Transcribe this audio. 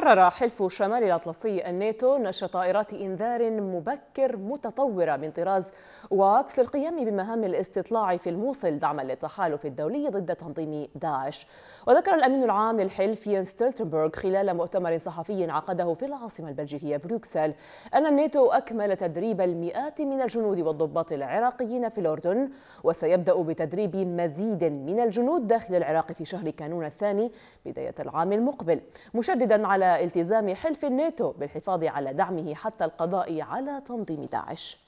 قرر حلف شمال الأطلسي الناتو نشر طائرات إنذار مبكر متطورة من طراز واكس للقيام بمهام الاستطلاع في الموصل دعما للتحالف الدولي ضد تنظيم داعش وذكر الأمين العام للحلف يان ستولتنبرغ خلال مؤتمر صحفي عقده في العاصمة البلجيكية بروكسل أن الناتو أكمل تدريب المئات من الجنود والضباط العراقيين في الأردن وسيبدأ بتدريب مزيد من الجنود داخل العراق في شهر كانون الثاني بداية العام المقبل مشددا على التزام حلف الناتو بالحفاظ على دعمه حتى القضاء على تنظيم داعش